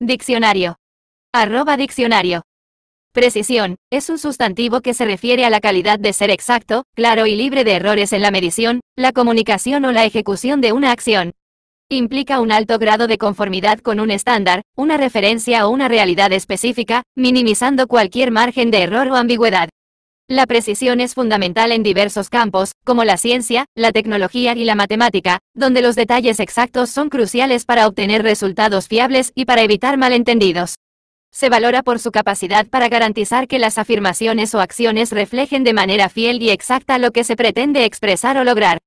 Diccionario. Arroba diccionario. Precisión, es un sustantivo que se refiere a la calidad de ser exacto, claro y libre de errores en la medición, la comunicación o la ejecución de una acción. Implica un alto grado de conformidad con un estándar, una referencia o una realidad específica, minimizando cualquier margen de error o ambigüedad. La precisión es fundamental en diversos campos, como la ciencia, la tecnología y la matemática, donde los detalles exactos son cruciales para obtener resultados fiables y para evitar malentendidos. Se valora por su capacidad para garantizar que las afirmaciones o acciones reflejen de manera fiel y exacta lo que se pretende expresar o lograr.